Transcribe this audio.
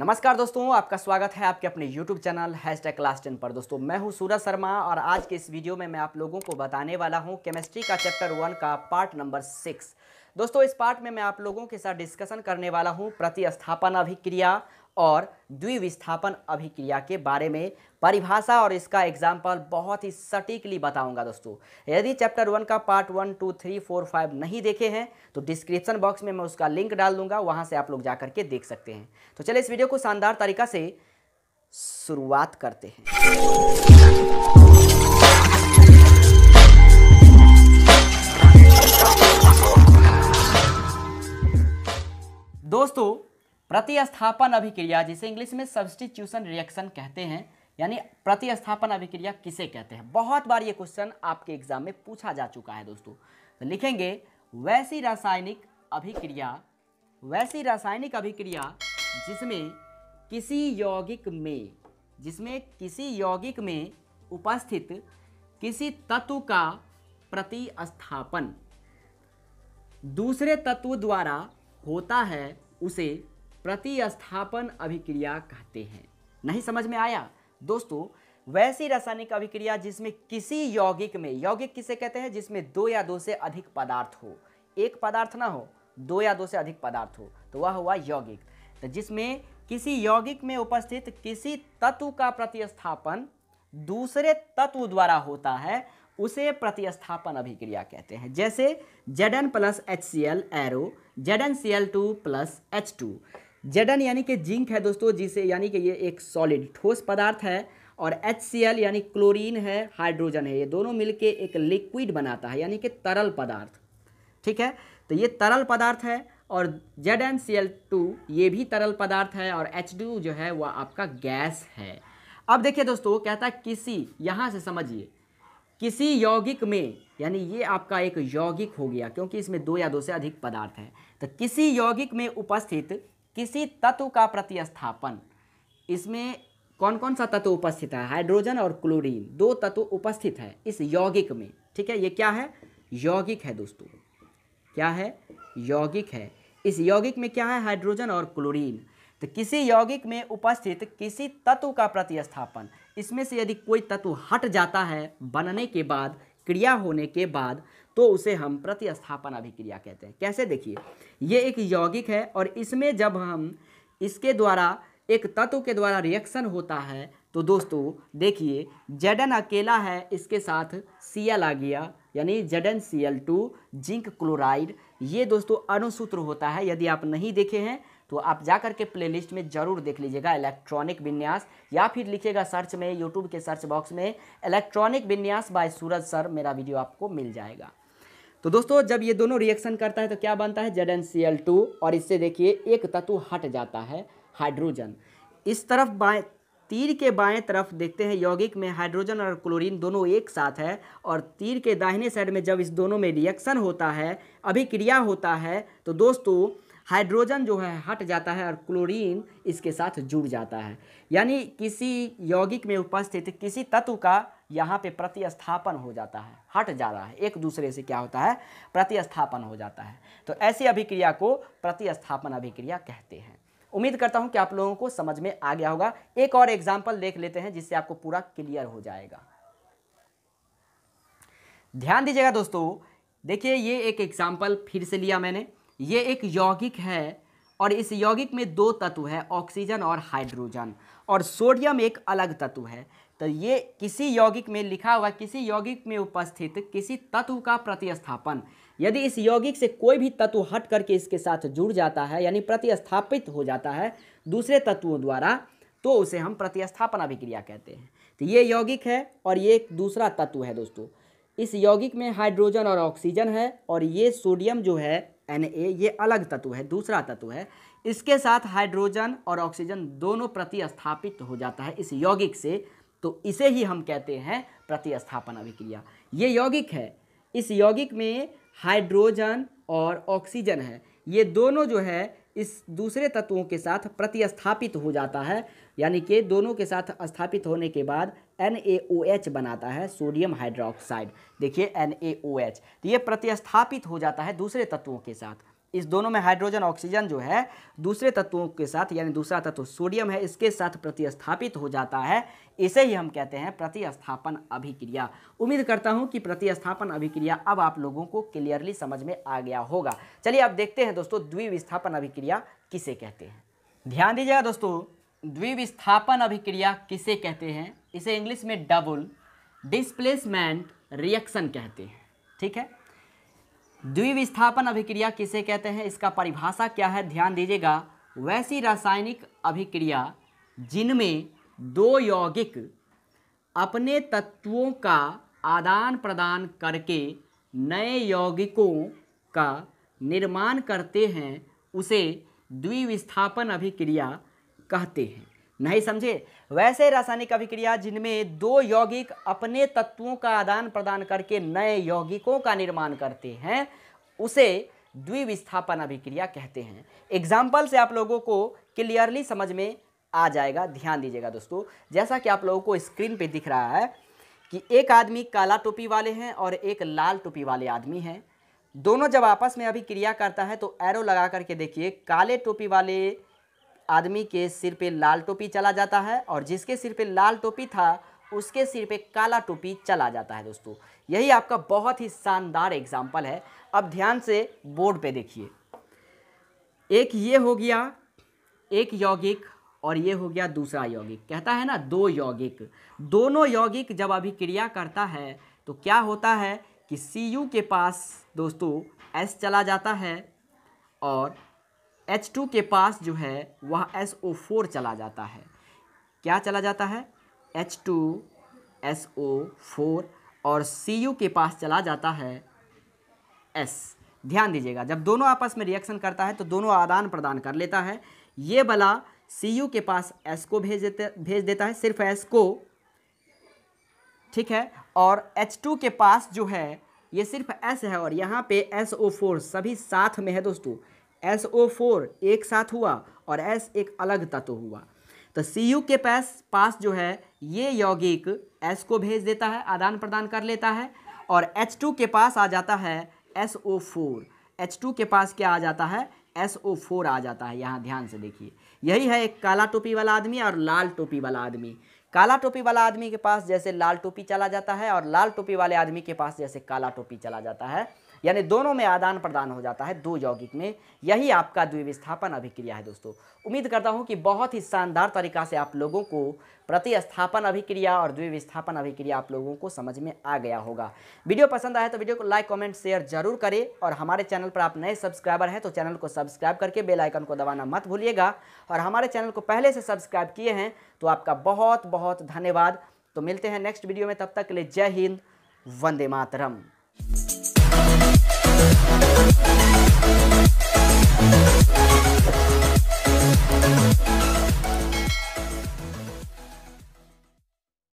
नमस्कार दोस्तों आपका स्वागत है आपके अपने YouTube channel hash tag class ten पर दोस्तों मैं हूं सूरज शर्मा और आज के इस वीडियो में मैं आप लोगों को बताने वाला हूं केमिस्ट्री का चैप्टर वन का पार्ट नंबर सिक्स दोस्तों इस पार्ट में मैं आप लोगों के साथ डिस्कशन करने वाला हूं प्रतिस्थापन अभिक्रिया और द्विविस्थापन अभिक्रिया के बारे में परिभाषा और इसका एग्जाम्पल बहुत ही सटीकली बताऊंगा दोस्तों यदि चैप्टर वन का part one two three four five नहीं देखे हैं तो डिस्क्रिप्शन बॉक्स में मैं उसका लिंक डाल दूंगा वहां से आप लोग जाकर के देख सकते हैं तो चलिए इस वीडियो को शानदार तरीका से शुरुआत करते हैं दोस्तों प्रतिस्थापन अभिक्रिया जिसे इंग्लिश में सब्सटीट्यूशन रिएक्शन कहते हैं यानी प्रतिस्थापन अभिक्रिया किसे कहते हैं बहुत बार ये क्वेश्चन आपके एग्जाम में पूछा जा चुका है दोस्तों तो लिखेंगे वैसी रासायनिक अभिक्रिया वैसी रासायनिक अभिक्रिया जिसमें किसी यौगिक में जिसमें किसी यौगिक में उपस्थित किसी तत्व का प्रतिस्थापन दूसरे तत्व द्वारा होता है उसे प्रतिस्थापन अभिक्रिया कहते हैं नहीं समझ में आया दोस्तों वैसी रासायनिक अभिक्रिया जिसमें किसी यौगिक में यौगिक किसे कहते हैं जिसमें दो या दो से अधिक पदार्थ हो एक पदार्थ ना हो दो या दो से अधिक पदार्थ हो तो वह हुआ यौगिक तो जिसमें किसी यौगिक में उपस्थित किसी तत्व का प्रतिस्थापन दूसरे तत्व द्वारा होता है उसे प्रतिस्थापन अभिक्रिया कहते हैं जैसे Z N plus H C L arrow N C L two plus H two Z N यानी कि जिंक है दोस्तों जिसे यानी कि ये एक सॉलिड ठोस पदार्थ है और एच यानी क्लोरीन है हाइड्रोजन है ये दोनों मिलके एक लिक्विड बनाता है यानी कि तरल पदार्थ ठीक है तो ये तरल पदार्थ है और Z N C L two ये भी तरल पदार्थ है और एच डू जो है वह आपका गैस है अब देखिए दोस्तों कहता है किसी यहाँ से समझिए किसी यौगिक में यानी ये आपका एक यौगिक हो गया क्योंकि इसमें दो या दो से अधिक पदार्थ है तो किसी यौगिक में उपस्थित किसी तत्व का प्रतिस्थापन इसमें कौन कौन सा तत्व उपस्थित है हाइड्रोजन और क्लोरीन दो तत्व उपस्थित है इस यौगिक में ठीक है ये क्या है यौगिक है दोस्तों क्या है यौगिक है इस यौगिक में क्या है हाइड्रोजन और क्लोरीन तो किसी यौगिक में उपस्थित किसी तत्व का प्रतिस्थापन इसमें से यदि कोई तत्व हट जाता है बनने के बाद क्रिया होने के बाद तो उसे हम प्रतिस्थापन अभिक्रिया कहते हैं कैसे देखिए ये एक यौगिक है और इसमें जब हम इसके द्वारा एक तत्व के द्वारा रिएक्शन होता है तो दोस्तों देखिए जडन अकेला है इसके साथ सी आ गया यानी Z N C L two zinc chloride ये दोस्तों अणुसूत्र होता है यदि आप नहीं देखे हैं तो आप जा कर के प्लेलिस्ट में ज़रूर देख लीजिएगा इलेक्ट्रॉनिक विन्यास या फिर लिखिएगा सर्च में यूट्यूब के सर्च बॉक्स में इलेक्ट्रॉनिक विन्यास बाय सूरज सर मेरा वीडियो आपको मिल जाएगा तो दोस्तों जब ये दोनों रिएक्शन करता है तो क्या बनता है Z N C L two और इससे देखिए एक तत्व हट जाता है हाइड्रोजन इस तरफ बाएँ तीर के बाएं तरफ देखते हैं यौगिक में हाइड्रोजन और क्लोरीन दोनों एक साथ है और तीर के दाहिने साइड में जब इस दोनों में रिएक्शन होता है अभिक्रिया होता है तो दोस्तों हाइड्रोजन जो है हट जाता है और क्लोरीन इसके साथ जुड़ जाता है यानी किसी यौगिक में उपस्थित किसी तत्व का यहाँ पे प्रतिस्थापन हो जाता है हट जा रहा है एक दूसरे से क्या होता है प्रतिस्थापन हो जाता है तो ऐसी अभिक्रिया को प्रतिस्थापन अभिक्रिया कहते हैं उम्मीद करता हूँ कि आप लोगों को समझ में आ गया होगा एक और एग्जाम्पल देख लेते हैं जिससे आपको पूरा क्लियर हो जाएगा ध्यान दीजिएगा दोस्तों देखिए ये एक एग्जाम्पल फिर से लिया मैंने ये एक यौगिक है और इस यौगिक में दो तत्व है ऑक्सीजन और हाइड्रोजन और सोडियम एक अलग तत्व है तो ये किसी यौगिक में लिखा हुआ किसी यौगिक में उपस्थित किसी तत्व का प्रतिस्थापन यदि इस यौगिक से कोई भी तत्व हट करके इसके साथ जुड़ जाता है यानी प्रतिस्थापित हो जाता है दूसरे तत्वों द्वारा तो उसे हम प्रतिस्थापन अभिक्रिया कहते हैं तो ये यौगिक है और ये एक दूसरा तत्व है दोस्तों इस यौगिक में हाइड्रोजन और ऑक्सीजन है और ये सोडियम जो है एन ए ये अलग तत्व है दूसरा तत्व है इसके साथ हाइड्रोजन और ऑक्सीजन दोनों प्रतिस्थापित हो जाता है इस यौगिक से तो इसे ही हम कहते हैं प्रतिस्थापन अभिक्रिया ये यौगिक है इस यौगिक में हाइड्रोजन और ऑक्सीजन है ये दोनों जो है इस दूसरे तत्वों के साथ प्रतिस्थापित हो जाता है यानी कि दोनों के साथ स्थापित होने के बाद NaOH बनाता है सोडियम हाइड्रोक्साइड देखिए NaOH तो ये प्रतिस्थापित हो जाता है दूसरे तत्वों के साथ इस दोनों में हाइड्रोजन ऑक्सीजन जो है दूसरे तत्वों के साथ यानी दूसरा तत्व सोडियम है इसके साथ प्रतिस्थापित हो जाता है इसे ही हम कहते हैं प्रतिस्थापन अभिक्रिया उम्मीद करता हूं कि प्रतिस्थापन अभिक्रिया अब आप लोगों को क्लियरली समझ में आ गया होगा चलिए अब देखते हैं दोस्तों द्विविस्थापन अभिक्रिया किसे कहते हैं ध्यान दीजिएगा दोस्तों द्विविस्थापन अभिक्रिया किसे कहते हैं इसे इंग्लिश में डबल डिस्प्लेसमेंट रिएक्शन कहते हैं ठीक है द्विविस्थापन अभिक्रिया किसे कहते हैं इसका परिभाषा क्या है ध्यान दीजिएगा वैसी रासायनिक अभिक्रिया जिनमें दो यौगिक अपने तत्वों का आदान प्रदान करके नए यौगिकों का निर्माण करते हैं उसे द्विविस्थापन अभिक्रिया कहते हैं नहीं समझे वैसे रासायनिक अभिक्रिया जिनमें दो यौगिक अपने तत्वों का आदान प्रदान करके नए यौगिकों का निर्माण करते हैं उसे द्विविस्थापन अभिक्रिया कहते हैं एग्जाम्पल से आप लोगों को क्लियरली समझ में आ जाएगा ध्यान दीजिएगा दोस्तों जैसा कि आप लोगों को स्क्रीन पे दिख रहा है कि एक आदमी काला टोपी वाले हैं और एक लाल टोपी वाले आदमी हैं दोनों जब आपस में अभिक्रिया करता है तो एरो लगा करके देखिए काले टोपी वाले आदमी के सिर पे लाल टोपी चला जाता है और जिसके सिर पे लाल टोपी था उसके सिर पे काला टोपी चला जाता है दोस्तों यही आपका बहुत ही शानदार एग्जाम्पल है अब ध्यान से बोर्ड पे देखिए एक ये हो गया एक यौगिक और ये हो गया दूसरा यौगिक कहता है ना दो यौगिक दोनों यौगिक जब अभिक्रिया करता है तो क्या होता है कि सी के पास दोस्तों एस चला जाता है और H2 के पास जो है वह SO4 चला जाता है क्या चला जाता है H2 SO4 और Cu के पास चला जाता है S ध्यान दीजिएगा जब दोनों आपस में रिएक्शन करता है तो दोनों आदान प्रदान कर लेता है ये वाला Cu के पास S को भेज देते भेज देता है सिर्फ S को ठीक है और H2 के पास जो है ये सिर्फ S है और यहाँ पे SO4 सभी साथ में है दोस्तों एस ओ फोर एक साथ हुआ और एस एक अलग तत्व हुआ तो सी यू के पास पास जो है ये यौगिक एस को भेज देता है आदान प्रदान कर लेता है और एच टू के पास आ जाता है S O four H two के पास क्या आ जाता है एस ओ फोर आ जाता है यहाँ ध्यान से देखिए यही है एक काला टोपी वाला आदमी और लाल टोपी वाला आदमी काला टोपी वाला आदमी के पास जैसे लाल टोपी चला जाता है और लाल टोपी वाले आदमी के पास जैसे काला टोपी चला जाता है यानी दोनों में आदान प्रदान हो जाता है दो यौगिक में यही आपका द्विविस्थापन अभिक्रिया है दोस्तों उम्मीद करता हूँ कि बहुत ही शानदार तरीका से आप लोगों को प्रतिस्थापन अभिक्रिया और द्विविस्थापन अभिक्रिया आप लोगों को समझ में आ गया होगा वीडियो पसंद आए तो वीडियो को लाइक कमेंट शेयर जरूर करें और हमारे चैनल पर आप नए सब्सक्राइबर हैं तो चैनल को सब्सक्राइब करके बेल आइकन को दबाना मत भूलिएगा और हमारे चैनल को पहले से सब्सक्राइब किए हैं तो आपका बहुत बहुत धन्यवाद तो मिलते हैं नेक्स्ट वीडियो में तब तक के लिए जय हिंद वंदे मातरम Thank